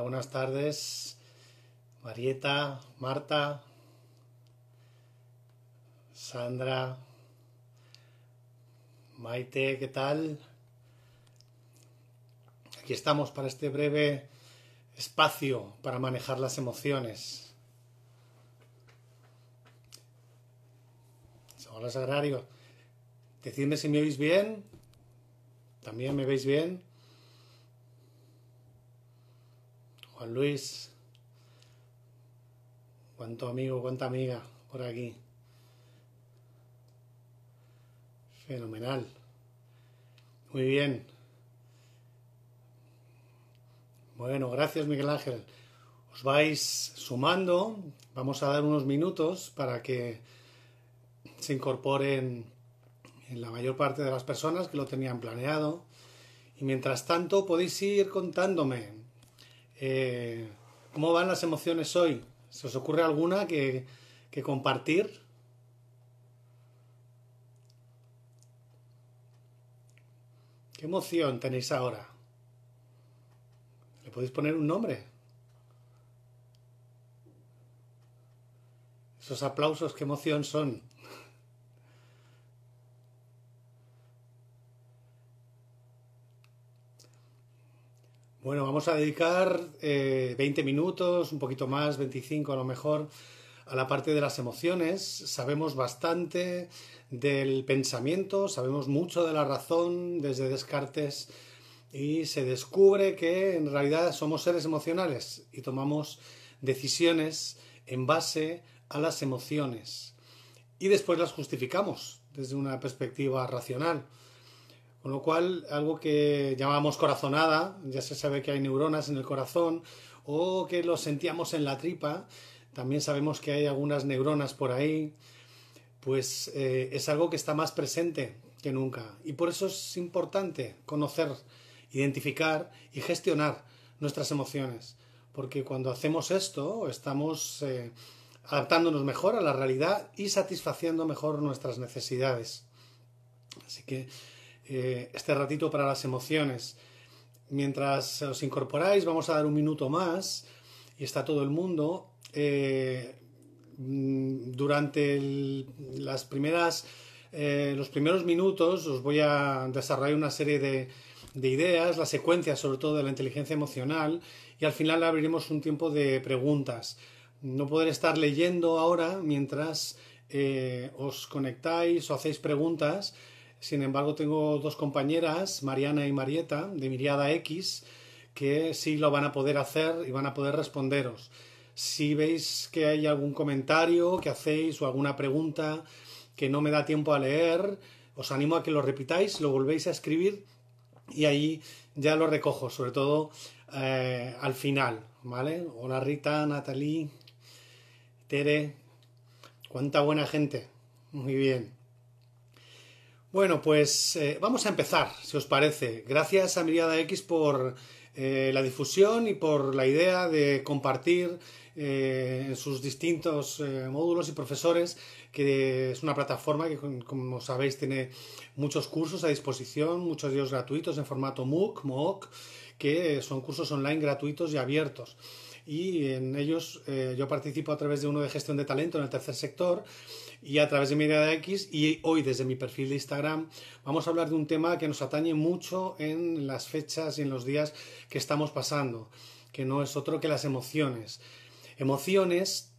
buenas tardes. Marieta, Marta, Sandra, Maite, ¿qué tal? Aquí estamos para este breve espacio para manejar las emociones. Hola, Sagrario. Decidme si me oís bien. ¿También me veis bien? Juan Luis, cuánto amigo, cuánta amiga por aquí. Fenomenal. Muy bien. Bueno, gracias Miguel Ángel. Os vais sumando. Vamos a dar unos minutos para que se incorporen en la mayor parte de las personas que lo tenían planeado. Y mientras tanto podéis ir contándome eh, ¿Cómo van las emociones hoy? ¿Se os ocurre alguna que, que compartir? ¿Qué emoción tenéis ahora? ¿Le podéis poner un nombre? Esos aplausos, ¿qué emoción son? Bueno, vamos a dedicar eh, veinte 20 minutos, un poquito más, 25 a lo mejor, a la parte de las emociones. Sabemos bastante del pensamiento, sabemos mucho de la razón desde Descartes y se descubre que en realidad somos seres emocionales y tomamos decisiones en base a las emociones y después las justificamos desde una perspectiva racional. Con lo cual, algo que llamamos corazonada, ya se sabe que hay neuronas en el corazón, o que lo sentíamos en la tripa, también sabemos que hay algunas neuronas por ahí, pues eh, es algo que está más presente que nunca. Y por eso es importante conocer, identificar y gestionar nuestras emociones, porque cuando hacemos esto estamos eh, adaptándonos mejor a la realidad y satisfaciendo mejor nuestras necesidades. Así que eh, este ratito para las emociones. Mientras os incorporáis, vamos a dar un minuto más y está todo el mundo. Eh, mm, durante las primeras, eh, los primeros minutos os voy a desarrollar una serie de, de ideas, la secuencia sobre todo de la inteligencia emocional y al final abriremos un tiempo de preguntas. No poder estar leyendo ahora mientras os conectáis o hacéis preguntas sin embargo, tengo dos compañeras, Mariana y Marieta, de Miriada X, que sí lo van a poder hacer y van a poder responderos. Si veis que hay algún comentario que hacéis o alguna pregunta que no me da tiempo a leer, os animo a que lo repitáis, lo volvéis a escribir y ahí ya lo recojo, sobre todo eh, al final, Hola Rita, Natalie, Tere, cuánta buena gente, muy bien. Bueno, pues eh, vamos a empezar, si os parece. Gracias a Miriada X por eh, la difusión y por la idea de compartir eh, en sus distintos módulos y profesores, que es una plataforma que, como sabéis, tiene muchos cursos a disposición, muchos de ellos gratuitos en formato MOOC, MOOC, que son cursos online gratuitos y abiertos. Y en ellos yo participo a través de uno de gestión de talento en el tercer sector y a través de de X y hoy desde mi perfil de Instagram vamos a hablar de un tema que nos atañe mucho en las fechas y en los días que estamos pasando, que no es otro que las emociones. Emociones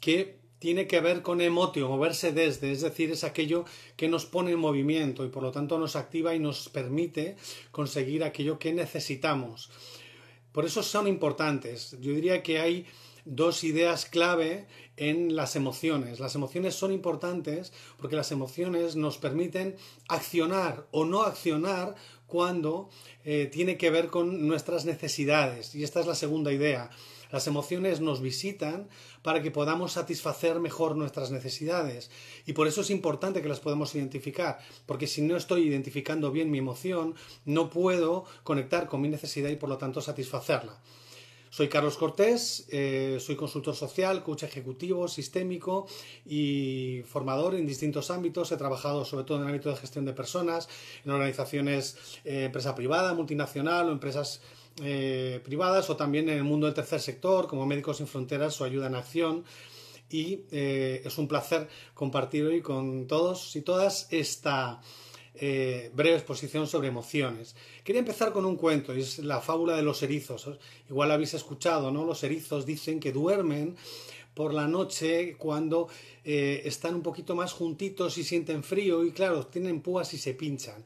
que tiene que ver con emotio, moverse desde, es decir, es aquello que nos pone en movimiento y por lo tanto nos activa y nos permite conseguir aquello que necesitamos. Por eso son importantes. Yo diría que hay dos ideas clave en las emociones. Las emociones son importantes porque las emociones nos permiten accionar o no accionar cuando eh, tiene que ver con nuestras necesidades. Y esta es la segunda idea. Las emociones nos visitan para que podamos satisfacer mejor nuestras necesidades. Y por eso es importante que las podamos identificar, porque si no estoy identificando bien mi emoción, no puedo conectar con mi necesidad y por lo tanto satisfacerla. Soy Carlos Cortés, eh, soy consultor social, coach ejecutivo, sistémico y formador en distintos ámbitos. He trabajado sobre todo en el ámbito de gestión de personas, en organizaciones, eh, empresa privada, multinacional o empresas eh, privadas o también en el mundo del tercer sector como Médicos Sin Fronteras o Ayuda en Acción y es un placer compartir hoy con todos y todas esta, eh, breve exposición sobre emociones. Quería empezar con un cuento, es la fábula de los erizos. Igual habéis escuchado, ¿no? Los erizos dicen que duermen por la noche cuando eh, están un poquito más juntitos y sienten frío y claro, tienen púas y se pinchan.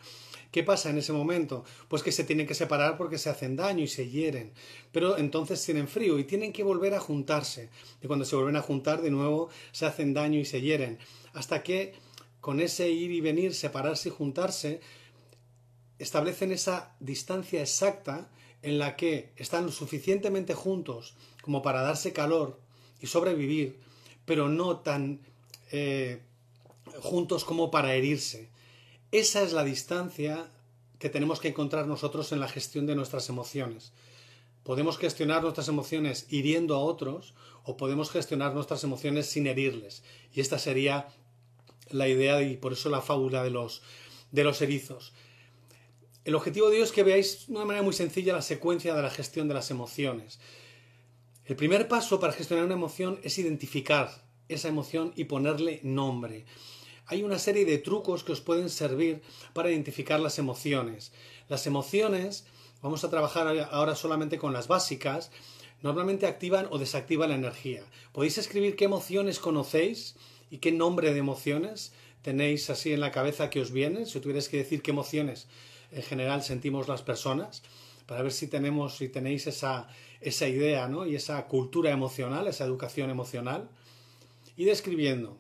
¿Qué pasa en ese momento? Pues que se tienen que separar porque se hacen daño y se hieren. Pero entonces tienen frío y tienen que volver a juntarse. Y cuando se vuelven a juntar, de nuevo se hacen daño y se hieren. Hasta que con ese ir y venir, separarse y juntarse, establecen esa distancia exacta en la que están suficientemente juntos como para darse calor y sobrevivir, pero no tan eh, juntos como para herirse. Esa es la distancia que tenemos que encontrar nosotros en la gestión de nuestras emociones. Podemos gestionar nuestras emociones hiriendo a otros o podemos gestionar nuestras emociones sin herirles. Y esta sería la idea y por eso la fábula de los, de los erizos. El objetivo de ello es que veáis de una manera muy sencilla la secuencia de la gestión de las emociones. El primer paso para gestionar una emoción es identificar esa emoción y ponerle nombre. Hay una serie de trucos que os pueden servir para identificar las emociones. Las emociones, vamos a trabajar ahora solamente con las básicas, normalmente activan o desactivan la energía. Podéis escribir qué emociones conocéis y qué nombre de emociones tenéis así en la cabeza que os viene, si tuvierais que decir qué emociones en general sentimos las personas, para ver si tenemos, si tenéis esa, esa idea ¿no? y esa cultura emocional, esa educación emocional, y describiendo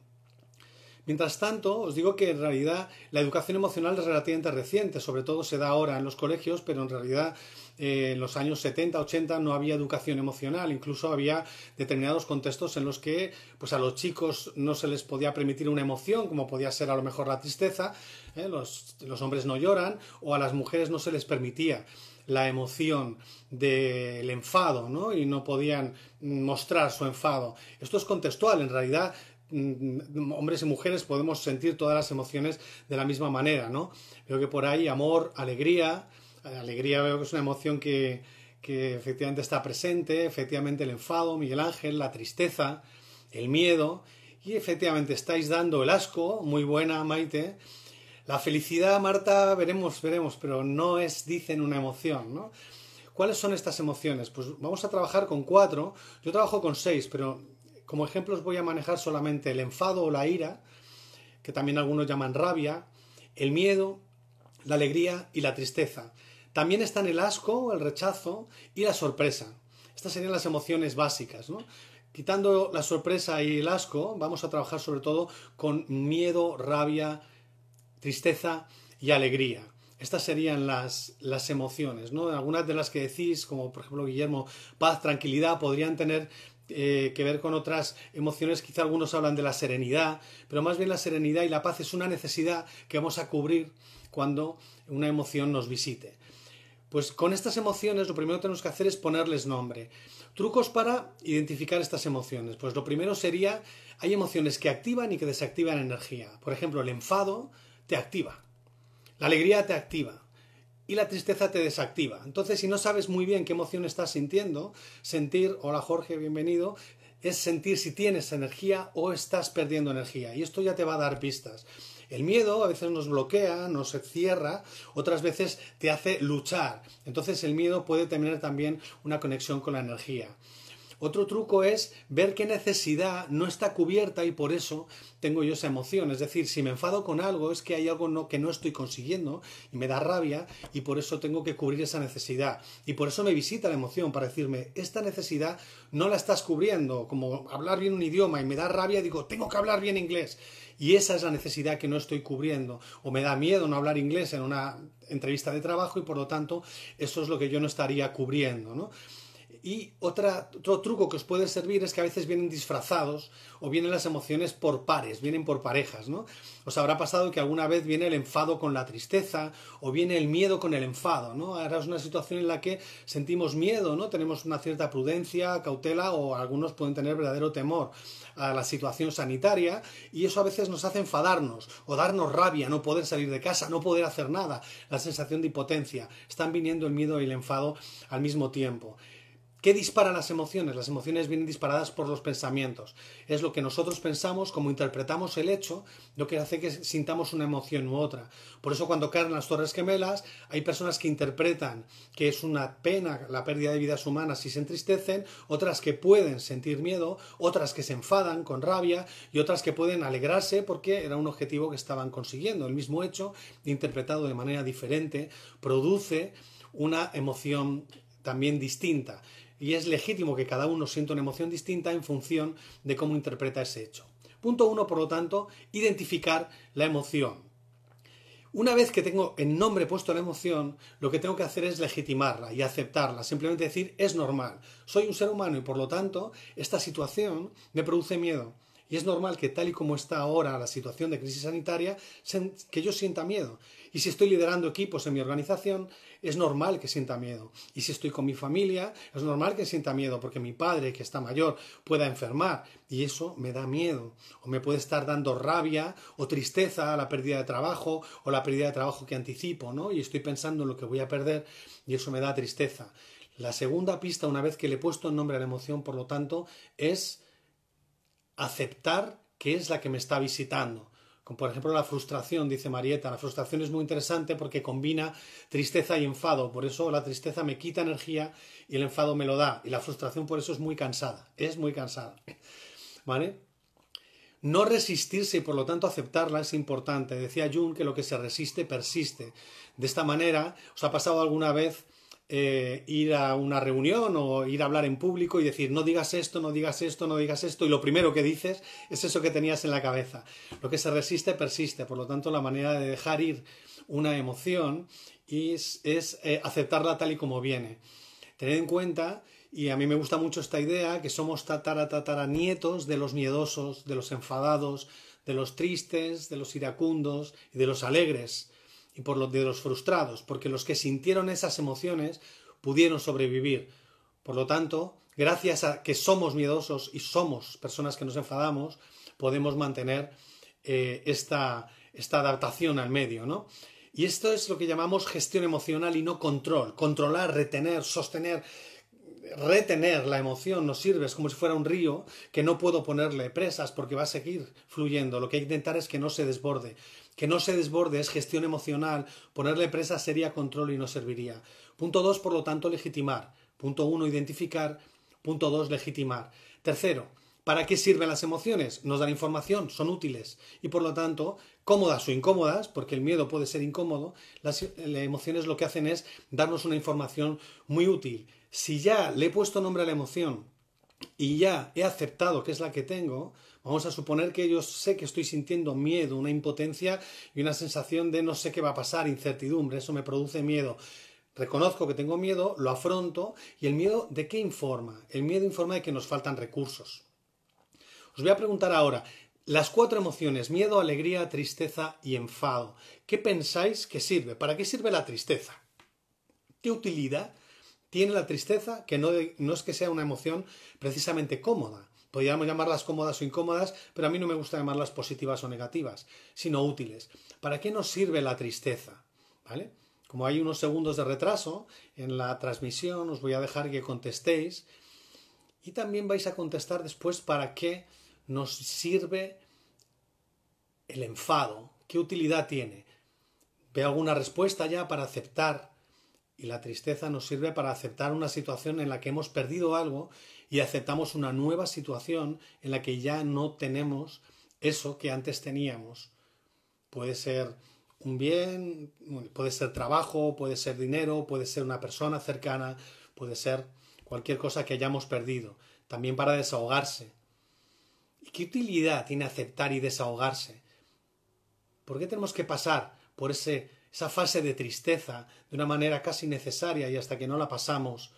Mientras tanto, os digo que en realidad la educación emocional es relativamente reciente, sobre todo se da ahora en los colegios, pero en realidad eh, en los años 70, 80 no había educación emocional, incluso había determinados contextos en los que pues a los chicos no se les podía permitir una emoción, como podía ser a lo mejor la tristeza, eh, los, los hombres no lloran, o a las mujeres no se les permitía la emoción del enfado, ¿no? Y no podían mm, mostrar su enfado. Esto es contextual, en realidad Mm, mm, hombres y mujeres podemos sentir todas las emociones de la misma manera, ¿no? Veo que por ahí amor, alegría, eh, alegría veo que es una emoción que, que efectivamente está presente, efectivamente el enfado, Miguel Ángel, la tristeza, el miedo, y efectivamente estáis dando el asco, muy buena Maite. La felicidad, Marta, veremos, veremos, pero no es, dicen, una emoción, ¿no? ¿Cuáles son estas emociones? Pues vamos a trabajar con cuatro. Yo trabajo con seis, pero como ejemplos voy a manejar solamente el enfado o la ira, que también algunos llaman rabia, el miedo, la alegría y la tristeza. También están el asco, el rechazo y la sorpresa. Estas serían las emociones básicas, Quitando la sorpresa y el asco, vamos a trabajar sobre todo con miedo, rabia, tristeza y alegría. Estas serían las, las emociones, Algunas de las que decís, como por ejemplo Guillermo, paz, tranquilidad, podrían tener eh, que ver con otras emociones, quizá algunos hablan de la serenidad, pero más bien la serenidad y la paz es una necesidad que vamos a cubrir cuando una emoción nos visite. Pues con estas emociones lo primero que tenemos que hacer es ponerles nombre. Trucos para identificar estas emociones. Pues lo primero sería, hay emociones que activan y que desactivan energía. Por ejemplo, el enfado te activa, la alegría te activa, y la tristeza te desactiva. Entonces, si no sabes muy bien qué emoción estás sintiendo, sentir, hola Jorge, bienvenido, es sentir si tienes energía o estás perdiendo energía. Y esto ya te va a dar pistas. El miedo a veces nos bloquea, nos cierra, otras veces te hace luchar. Entonces el miedo puede tener también una conexión con la energía. Otro truco es ver qué necesidad no está cubierta y por eso tengo yo esa emoción. Es decir, si me enfado con algo es que hay algo que no estoy consiguiendo y me da rabia y por eso tengo que cubrir esa necesidad. Y por eso me visita la emoción para decirme, esta necesidad no la estás cubriendo, como hablar bien un idioma y me da rabia, digo, tengo que hablar bien inglés. Y esa es la necesidad que no estoy cubriendo. O me da miedo no hablar inglés en una entrevista de trabajo y por lo tanto eso es lo que yo no estaría cubriendo. ¿no? Y otro truco que os puede servir es que a veces vienen disfrazados o vienen las emociones por pares, vienen por parejas, ¿no? Os habrá pasado que alguna vez viene el enfado con la tristeza o viene el miedo con el enfado, ¿no? Ahora es una situación en la que sentimos miedo, ¿no? Tenemos una cierta prudencia, cautela o algunos pueden tener verdadero temor a la situación sanitaria y eso a veces nos hace enfadarnos o darnos rabia, no poder salir de casa, no poder hacer nada, la sensación de impotencia. Están viniendo el miedo y el enfado al mismo tiempo. ¿Qué dispara las emociones? Las emociones vienen disparadas por los pensamientos. Es lo que nosotros pensamos, como interpretamos el hecho, lo que hace que sintamos una emoción u otra. Por eso cuando caen las Torres Gemelas, hay personas que interpretan que es una pena la pérdida de vidas humanas y se entristecen, otras que pueden sentir miedo, otras que se enfadan con rabia y otras que pueden alegrarse porque era un objetivo que estaban consiguiendo. El mismo hecho, interpretado de manera diferente, produce una emoción también distinta y es legítimo que cada uno sienta una emoción distinta en función de cómo interpreta ese hecho. Punto uno, por lo tanto, identificar la emoción. Una vez que tengo el nombre puesto a la emoción, lo que tengo que hacer es legitimarla y aceptarla, simplemente decir es normal, soy un ser humano y por lo tanto esta situación me produce miedo. Y es normal que tal y como está ahora la situación de crisis sanitaria, que yo sienta miedo. Y si estoy liderando equipos en mi organización, es normal que sienta miedo. Y si estoy con mi familia, es normal que sienta miedo, porque mi padre, que está mayor, pueda enfermar. Y eso me da miedo. O me puede estar dando rabia o tristeza a la pérdida de trabajo o la pérdida de trabajo que anticipo, ¿no? Y estoy pensando en lo que voy a perder y eso me da tristeza. La segunda pista, una vez que le he puesto el nombre a la emoción, por lo tanto, es aceptar que es la que me está visitando. Como por ejemplo la frustración, dice Marieta. La frustración es muy interesante porque combina tristeza y enfado. Por eso la tristeza me quita energía y el enfado me lo da. Y la frustración por eso es muy cansada. Es muy cansada. ¿Vale? No resistirse y por lo tanto aceptarla es importante. Decía Jung que lo que se resiste persiste. De esta manera, ¿os ha pasado alguna vez eh, ir a una reunión o ir a hablar en público y decir no digas esto, no digas esto, no digas esto y lo primero que dices es eso que tenías en la cabeza. Lo que se resiste persiste, por lo tanto la manera de dejar ir una emoción es, eh, aceptarla tal y como viene. Tened en cuenta, y a mí me gusta mucho esta idea, que somos tatara tatara nietos de los miedosos, de los enfadados, de los tristes, de los iracundos y de los alegres y por los de los frustrados, porque los que sintieron esas emociones pudieron sobrevivir. Por lo tanto, gracias a que somos miedosos y somos personas que nos enfadamos, podemos mantener eh, esta, esta adaptación al medio, ¿no? Y esto es lo que llamamos gestión emocional y no control. Controlar, retener, sostener, retener la emoción nos sirve, es como si fuera un río que no puedo ponerle presas porque va a seguir fluyendo. Lo que hay que intentar es que no se desborde que no se desborde es gestión emocional, ponerle presa sería control y no serviría. Punto dos, por lo tanto, legitimar. Punto uno, identificar. Punto dos, legitimar. Tercero, ¿para qué sirven las emociones? Nos dan información, son útiles y por lo tanto, cómodas o incómodas, porque el miedo puede ser incómodo, las eh, emociones lo que hacen es darnos una información muy útil. Si ya le he puesto nombre a la emoción y ya he aceptado que es la que tengo, Vamos a suponer que yo sé que estoy sintiendo miedo, una impotencia y una sensación de no sé qué va a pasar, incertidumbre, eso me produce miedo. Reconozco que tengo miedo, lo afronto y el miedo de qué informa? El miedo informa de que nos faltan recursos. Os voy a preguntar ahora, las cuatro emociones, miedo, alegría, tristeza y enfado, ¿qué pensáis que sirve? ¿Para qué sirve la tristeza? ¿Qué utilidad tiene la tristeza, que no, no, es que sea una emoción precisamente cómoda. Podríamos llamarlas cómodas o incómodas, pero a mí no me gusta llamarlas positivas o negativas, sino útiles. ¿Para qué nos sirve la tristeza? ¿Vale? Como hay unos segundos de retraso en la transmisión, os voy a dejar que contestéis y también vais a contestar después para qué nos sirve el enfado, qué utilidad tiene. Veo alguna respuesta ya para aceptar y la tristeza nos sirve para aceptar una situación en la que hemos perdido algo y aceptamos una nueva situación en la que ya no tenemos eso que antes teníamos. Puede ser un bien, puede ser trabajo, puede ser dinero, puede ser una persona cercana, puede ser cualquier cosa que hayamos perdido, también para desahogarse. ¿Y qué utilidad tiene aceptar y desahogarse? ¿Por qué tenemos que pasar por ese, esa fase de tristeza de una manera casi necesaria y hasta que no la pasamos,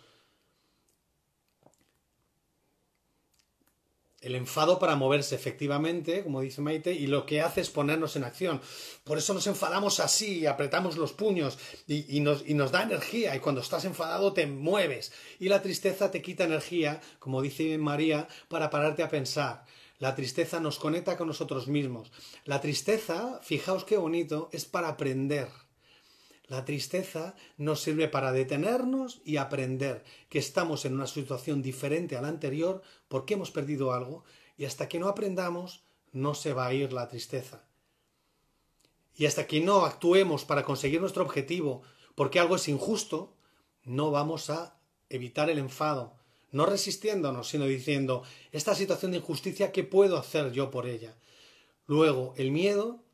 el enfado para moverse, efectivamente, como dice Maite, y lo que hace es ponernos en acción. Por eso nos enfadamos así, apretamos los puños y, nos, y, nos, da energía, y cuando estás enfadado te mueves. Y la tristeza te quita energía, como dice María, para pararte a pensar. La tristeza nos conecta con nosotros mismos. La tristeza, fijaos qué bonito, es para aprender. La tristeza nos sirve para detenernos y aprender que estamos en una situación diferente a la anterior porque hemos perdido algo y hasta que no aprendamos no se va a ir la tristeza. Y hasta que no actuemos para conseguir nuestro objetivo porque algo es injusto, no vamos a evitar el enfado, no resistiéndonos, sino diciendo, esta situación de injusticia, ¿qué puedo hacer yo por ella? Luego, el miedo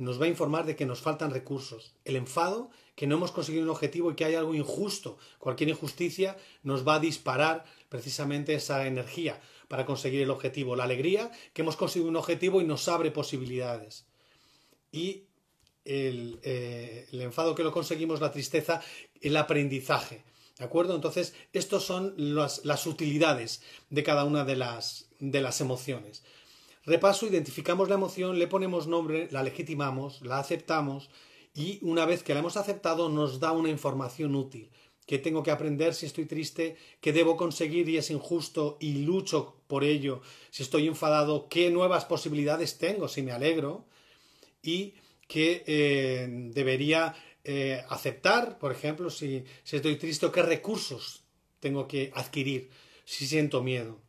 nos va a informar de que nos faltan recursos. El enfado, que no hemos conseguido un objetivo y que hay algo injusto. Cualquier injusticia nos va a disparar precisamente esa energía para conseguir el objetivo. La alegría, que hemos conseguido un objetivo y nos abre posibilidades. Y el, eh, enfado que lo conseguimos, la tristeza, el aprendizaje. ¿De acuerdo? Entonces, estas son las, las, utilidades de cada una de las, de las emociones. Repaso, identificamos la emoción, le ponemos nombre, la legitimamos, la aceptamos y una vez que la hemos aceptado nos da una información útil. ¿Qué tengo que aprender si estoy triste? ¿Qué debo conseguir y es injusto y lucho por ello? Si estoy enfadado, ¿qué nuevas posibilidades tengo si me alegro? Y qué eh, debería eh, aceptar, por ejemplo, si, si estoy triste, ¿qué recursos tengo que adquirir si siento miedo?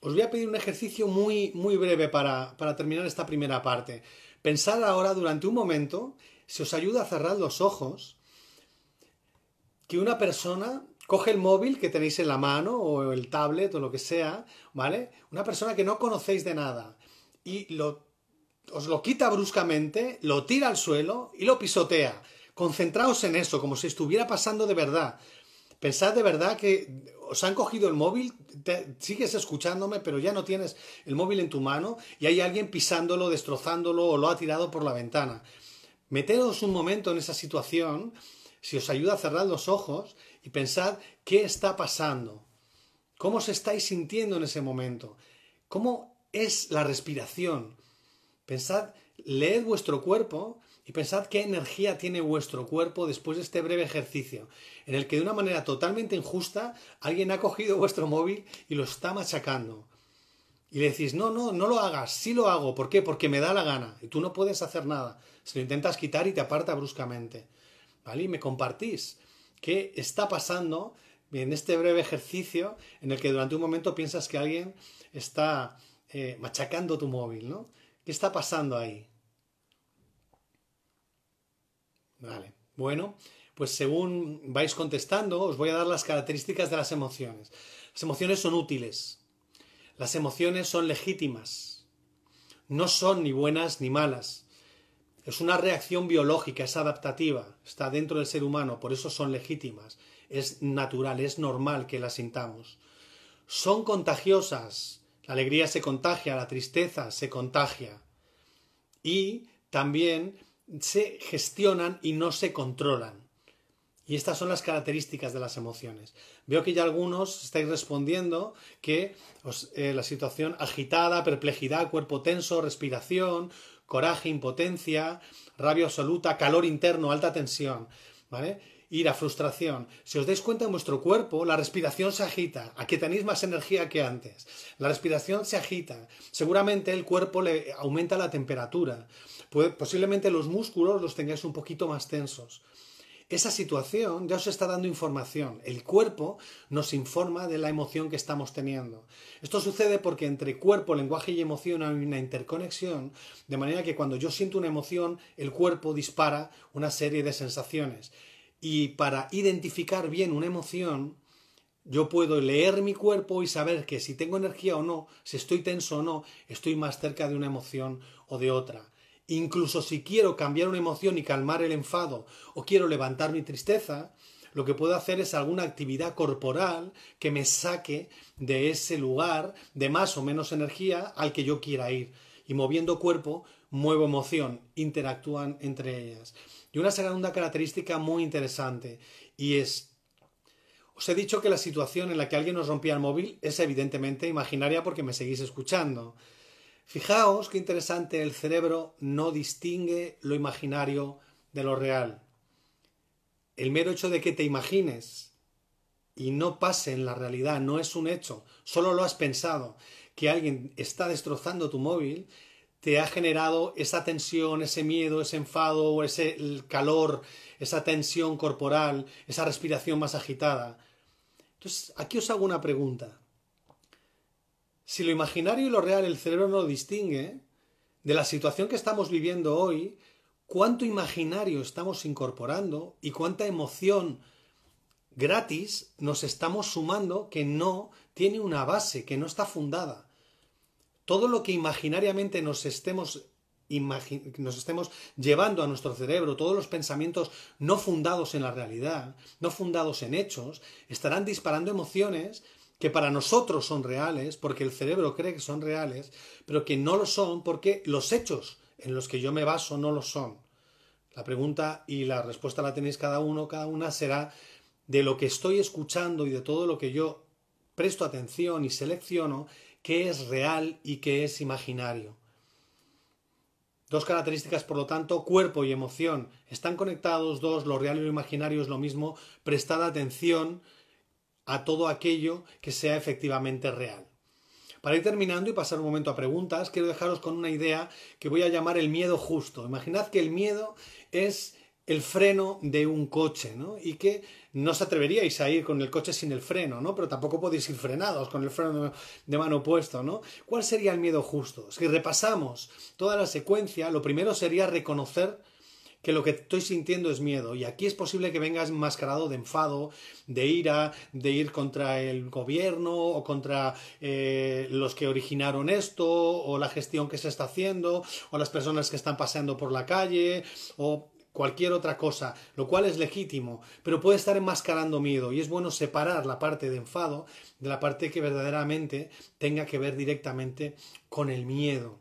Os voy a pedir un ejercicio muy, muy breve para, terminar esta primera parte. Pensad ahora durante un momento, si os ayuda a cerrar los ojos, que una persona coge el móvil que tenéis en la mano o el tablet o lo que sea, ¿vale? Una persona que no conocéis de nada y os lo quita bruscamente, lo tira al suelo y lo pisotea. Concentraos en eso, como si estuviera pasando de verdad. Pensad de verdad que os han cogido el móvil, sigues escuchándome, pero ya no tienes el móvil en tu mano y hay alguien pisándolo, destrozándolo o lo ha tirado por la ventana. Meteos un momento en esa situación, si os ayuda a cerrar los ojos y pensad qué está pasando, cómo os estáis sintiendo en ese momento, cómo es la respiración. Pensad, leed vuestro cuerpo y pensad qué energía tiene vuestro cuerpo después de este breve ejercicio, en el que de una manera totalmente injusta alguien ha cogido vuestro móvil y lo está machacando. Y le decís, no, no, no lo hagas, sí lo hago. ¿Por qué? Porque me da la gana. Y tú no puedes hacer nada. Se lo intentas quitar y te aparta bruscamente. ¿Vale? Y me compartís qué está pasando en este breve ejercicio en el que durante un momento piensas que alguien está eh, machacando tu móvil, ¿no? ¿Qué está pasando ahí? Vale. Bueno, pues según vais contestando, os voy a dar las características de las emociones. Las emociones son útiles. Las emociones son legítimas. No son ni buenas ni malas. Es una reacción biológica, es adaptativa, está dentro del ser humano, por eso son legítimas. Es natural, es normal que las sintamos. Son contagiosas. La alegría se contagia, la tristeza se contagia. Y también se gestionan y no se controlan. Y estas son las características de las emociones. Veo que ya algunos estáis respondiendo que eh, la situación agitada, perplejidad, cuerpo tenso, respiración, coraje, impotencia, rabia absoluta, calor interno, alta tensión, ¿vale? Ira, frustración. Si os dais cuenta en vuestro cuerpo, la respiración se agita. Aquí tenéis más energía que antes. La respiración se agita. Seguramente el cuerpo le aumenta la temperatura posiblemente los músculos los tengáis un poquito más tensos. Esa situación ya os está dando información. El cuerpo nos informa de la emoción que estamos teniendo. Esto sucede porque entre cuerpo, lenguaje y emoción hay una interconexión, de manera que cuando yo siento una emoción, el cuerpo dispara una serie de sensaciones. Y para identificar bien una emoción, yo puedo leer mi cuerpo y saber que si tengo energía o no, si estoy tenso o no, estoy más cerca de una emoción o de otra. Incluso si quiero cambiar una emoción y calmar el enfado o quiero levantar mi tristeza, lo que puedo hacer es alguna actividad corporal que me saque de ese lugar de más o menos energía al que yo quiera ir. Y moviendo cuerpo, muevo emoción, interactúan entre ellas. Y una segunda característica muy interesante, y es, os he dicho que la situación en la que alguien nos rompía el móvil es evidentemente imaginaria porque me seguís escuchando. Fijaos qué interesante el cerebro no distingue lo imaginario de lo real. El mero hecho de que te imagines y no pase en la realidad, no es un hecho, solo lo has pensado, que alguien está destrozando tu móvil, te ha generado esa tensión, ese miedo, ese enfado, ese calor, esa tensión corporal, esa respiración más agitada. Entonces, aquí os hago una pregunta. Si lo imaginario y lo real el cerebro no distingue, de la situación que estamos viviendo hoy, cuánto imaginario estamos incorporando y cuánta emoción gratis nos estamos sumando que no tiene una base, que no está fundada. Todo lo que imaginariamente nos estemos, nos estemos llevando a nuestro cerebro, todos los pensamientos no fundados en la realidad, no fundados en hechos, estarán disparando emociones que para nosotros son reales, porque el cerebro cree que son reales, pero que no lo son porque los hechos en los que yo me baso no lo son. La pregunta y la respuesta la tenéis cada uno, cada una será de lo que estoy escuchando y de todo lo que yo presto atención y selecciono, qué es real y qué es imaginario. Dos características, por lo tanto, cuerpo y emoción. Están conectados, dos, lo real y lo imaginario es lo mismo. prestada atención a todo aquello que sea efectivamente real. Para ir terminando y pasar un momento a preguntas, quiero dejaros con una idea que voy a llamar el miedo justo. Imaginad que el miedo es el freno de un coche, ¿no? Y que no os atreveríais a ir con el coche sin el freno, ¿no? Pero tampoco podéis ir frenados con el freno de mano puesto, ¿no? ¿Cuál sería el miedo justo? Si repasamos toda la secuencia, lo primero sería reconocer que lo que estoy sintiendo es miedo. Y aquí es posible que vengas enmascarado de enfado, de ira, de ir contra el gobierno o contra eh, los que originaron esto, o la gestión que se está haciendo, o las personas que están paseando por la calle, o cualquier otra cosa, lo cual es legítimo, pero puede estar enmascarando miedo y es bueno separar la parte de enfado de la parte que verdaderamente tenga que ver directamente con el miedo.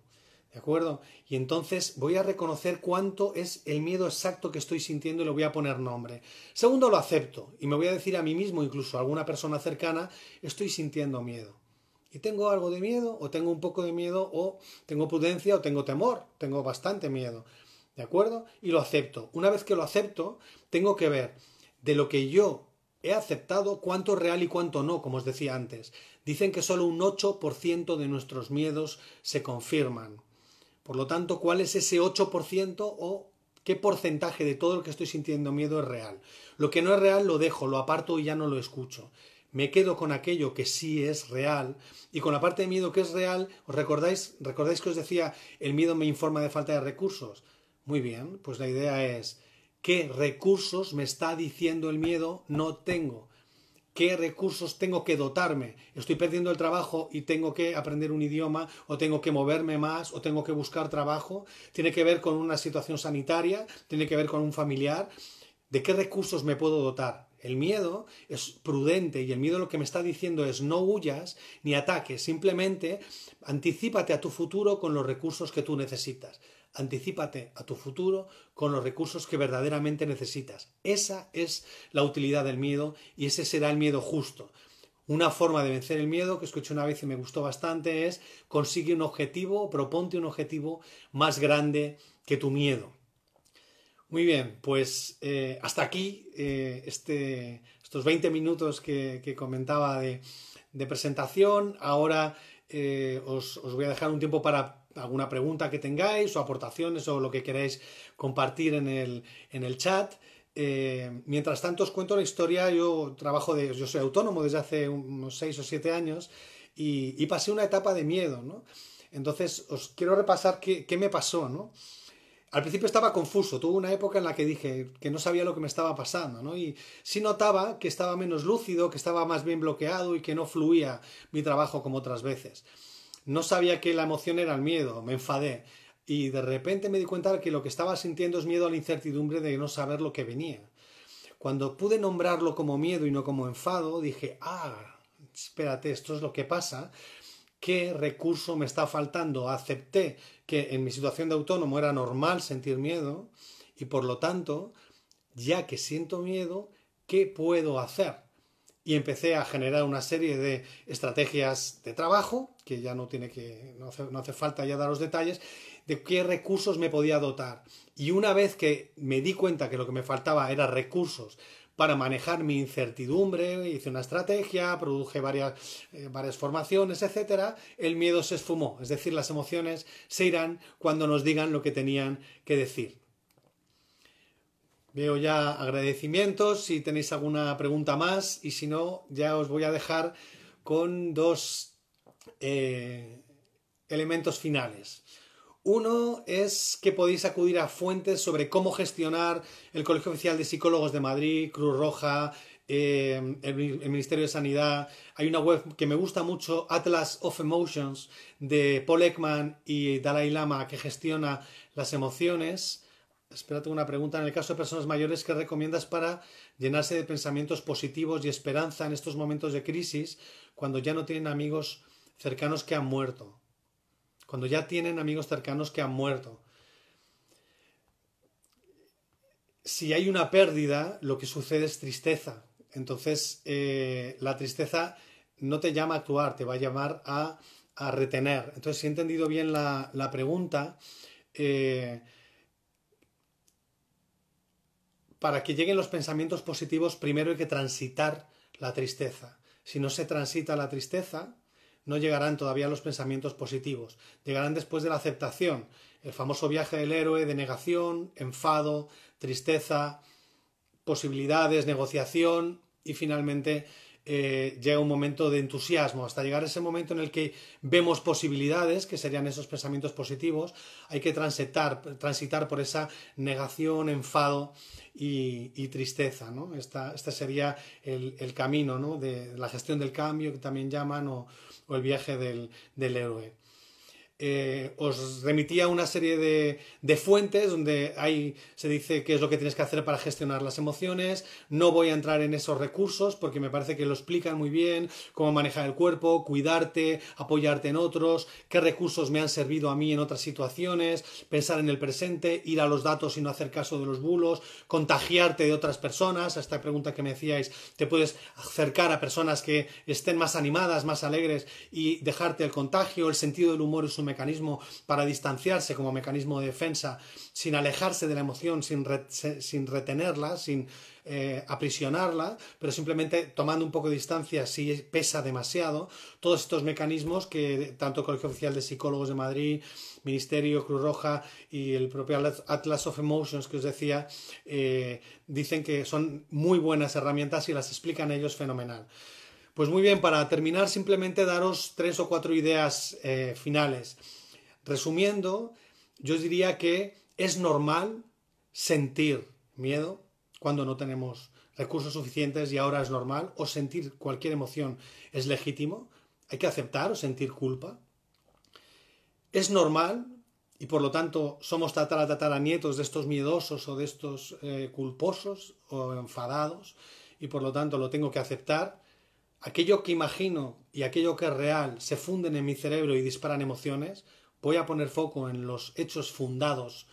¿De acuerdo? Y entonces voy a reconocer cuánto es el miedo exacto que estoy sintiendo y le voy a poner nombre. Segundo, lo acepto y me voy a decir a mí mismo, incluso a alguna persona cercana, estoy sintiendo miedo. Y tengo algo de miedo, o tengo un poco de miedo, o tengo prudencia, o tengo temor, tengo bastante miedo. ¿De acuerdo? Y lo acepto. Una vez que lo acepto, tengo que ver de lo que yo he aceptado cuánto es real y cuánto no, como os decía antes. Dicen que solo un 8% de nuestros miedos se confirman. Por lo tanto, ¿cuál es ese 8% o qué porcentaje de todo lo que estoy sintiendo miedo es real? Lo que no es real lo dejo, lo aparto y ya no lo escucho. Me quedo con aquello que sí es real y con la parte de miedo que es real, ¿os recordáis, recordáis que os decía el miedo me informa de falta de recursos? Muy bien, pues la idea es ¿qué recursos me está diciendo el miedo no tengo? qué recursos tengo que dotarme. Estoy perdiendo el trabajo y tengo que aprender un idioma o tengo que moverme más o tengo que buscar trabajo. Tiene que ver con una situación sanitaria, tiene que ver con un familiar. ¿De qué recursos me puedo dotar? El miedo es prudente y el miedo lo que me está diciendo es no huyas ni ataques, simplemente anticípate a tu futuro con los recursos que tú necesitas. Anticípate a tu futuro con los recursos que verdaderamente necesitas. Esa es la utilidad del miedo y ese será el miedo justo. Una forma de vencer el miedo que escuché una vez y me gustó bastante es consigue un objetivo, proponte un objetivo más grande que tu miedo. Muy bien, pues eh, hasta aquí eh, este, estos 20 minutos que, comentaba de, presentación. Ahora eh, os voy a dejar un tiempo para alguna pregunta que tengáis o aportaciones o lo que queráis compartir en el, chat. Eh, mientras tanto os cuento la historia, yo trabajo de, yo soy autónomo desde hace unos 6 o 7 años y, pasé una etapa de miedo, Entonces os quiero repasar qué, me pasó, Al principio estaba confuso, tuve una época en la que dije que no sabía lo que me estaba pasando, Y sí notaba que estaba menos lúcido, que estaba más bien bloqueado y que no fluía mi trabajo como otras veces. No sabía que la emoción era el miedo, me enfadé. Y de repente me di cuenta de que lo que estaba sintiendo es miedo a la incertidumbre de no saber lo que venía. Cuando pude nombrarlo como miedo y no como enfado, dije, ah, espérate, esto es lo que pasa. ¿Qué recurso me está faltando? Acepté que en mi situación de autónomo era normal sentir miedo y por lo tanto, ya que siento miedo, ¿qué puedo hacer? y empecé a generar una serie de estrategias de trabajo, que ya no tiene que, no hace, falta ya dar los detalles, de qué recursos me podía dotar. Y una vez que me di cuenta que lo que me faltaba era recursos para manejar mi incertidumbre, hice una estrategia, produje varias, eh, varias formaciones, etc., el miedo se esfumó, es decir, las emociones se irán cuando nos digan lo que tenían que decir. Veo ya agradecimientos, si tenéis alguna pregunta más y si no, ya os voy a dejar con dos eh, elementos finales. Uno es que podéis acudir a fuentes sobre cómo gestionar el Colegio Oficial de Psicólogos de Madrid, Cruz Roja, eh, el, el, Ministerio de Sanidad. Hay una web que me gusta mucho, Atlas of Emotions, de Paul Ekman y Dalai Lama, que gestiona las emociones. Espera, tengo una pregunta. En el caso de personas mayores, ¿qué recomiendas para llenarse de pensamientos positivos y esperanza en estos momentos de crisis cuando ya no tienen amigos cercanos que han muerto? Cuando ya tienen amigos cercanos que han muerto. Si hay una pérdida, lo que sucede es tristeza. Entonces, eh, la tristeza no te llama a actuar, te va a llamar a, retener. Entonces, si he entendido bien la, pregunta, eh, para que lleguen los pensamientos positivos, primero hay que transitar la tristeza. Si no se transita la tristeza, no llegarán todavía los pensamientos positivos. Llegarán después de la aceptación, el famoso viaje del héroe de negación, enfado, tristeza, posibilidades, negociación y finalmente eh, llega un momento de entusiasmo, hasta llegar a ese momento en el que vemos posibilidades, que serían esos pensamientos positivos, hay que transitar, transitar por esa negación, enfado y, tristeza. ¿no? Esta, este sería el, camino ¿no? de la gestión del cambio, que también llaman, o, el viaje del héroe. Eh, os remitía una serie de, fuentes donde ahí se dice qué es lo que tienes que hacer para gestionar las emociones. No voy a entrar en esos recursos porque me parece que lo explican muy bien, cómo manejar el cuerpo, cuidarte, apoyarte en otros, qué recursos me han servido a mí en otras situaciones, pensar en el presente, ir a los datos y no hacer caso de los bulos, contagiarte de otras personas. esta pregunta que me decíais, te puedes acercar a personas que estén más animadas, más alegres y dejarte el contagio, el sentido del humor es un mecanismo para distanciarse como mecanismo de defensa, sin alejarse de la emoción, sin, sin retenerla, sin eh, aprisionarla, pero simplemente tomando un poco de distancia si pesa demasiado. Todos estos mecanismos que tanto el Colegio Oficial de Psicólogos de Madrid, Ministerio, Cruz Roja y el propio Atlas of Emotions que os decía, eh, dicen que son muy buenas herramientas y las explican ellos fenomenal. Pues muy bien, para terminar simplemente daros tres o cuatro ideas eh, finales. Resumiendo, yo diría que es normal sentir miedo cuando no tenemos recursos suficientes y ahora es normal, o sentir cualquier emoción es legítimo, hay que aceptar o sentir culpa. Es normal y por lo tanto somos tatara a nietos de estos miedosos o de estos eh, culposos o enfadados y por lo tanto lo tengo que aceptar aquello que imagino y aquello que es real se funden en mi cerebro y disparan emociones, voy a poner foco en los hechos fundados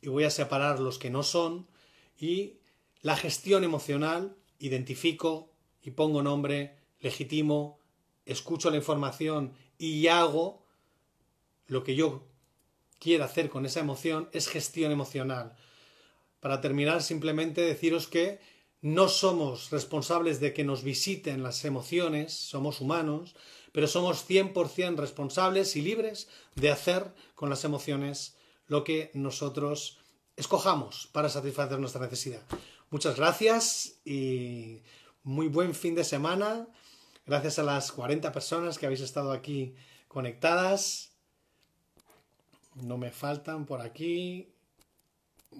y voy a separar los que no son y la gestión emocional identifico y pongo nombre, legitimo, escucho la información y hago lo que yo quiero hacer con esa emoción es gestión emocional. Para terminar, simplemente deciros que no somos responsables de que nos visiten las emociones, somos humanos, pero somos 100% responsables y libres de hacer con las emociones lo que nosotros escojamos para satisfacer nuestra necesidad. Muchas gracias y muy buen fin de semana. Gracias a las 40 personas que habéis estado aquí conectadas. No me faltan por aquí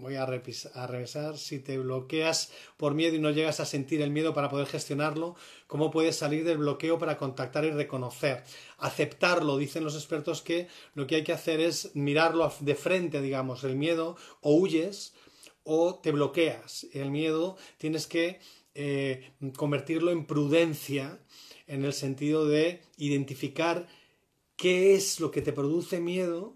voy a, revisar, si te bloqueas por miedo y no llegas a sentir el miedo para poder gestionarlo, ¿cómo puedes salir del bloqueo para contactar y reconocer? Aceptarlo, dicen los expertos que lo que hay que hacer es mirarlo de frente, digamos, el miedo o huyes o te bloqueas. El miedo tienes que eh, convertirlo en prudencia en el sentido de identificar qué es lo que te produce miedo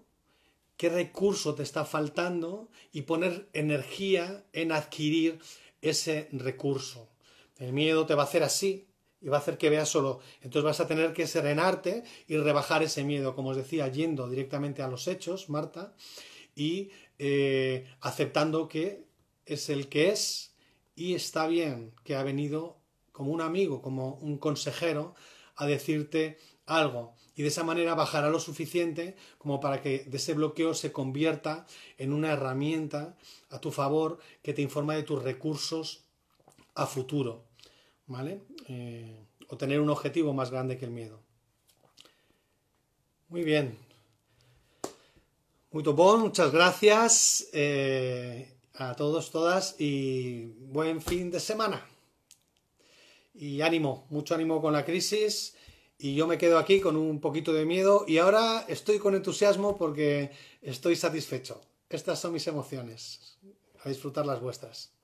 qué recurso te está faltando y poner energía en adquirir ese recurso. El miedo te va a hacer así y va a hacer que veas solo. Entonces vas a tener que serenarte y rebajar ese miedo, como os decía, yendo directamente a los hechos, Marta, y eh, aceptando que es el que es y está bien que ha venido como un amigo, como un consejero, a decirte algo y de esa manera bajará lo suficiente como para que de ese bloqueo se convierta en una herramienta a tu favor que te informa de tus recursos a futuro, ¿vale? Eh, o tener un objetivo más grande que el miedo. Muy bien. Muy topón, muchas gracias eh, a todos, todas y buen fin de semana. Y ánimo, mucho ánimo con la crisis y yo me quedo aquí con un poquito de miedo y ahora estoy con entusiasmo porque estoy satisfecho. Estas son mis emociones. A disfrutar las vuestras.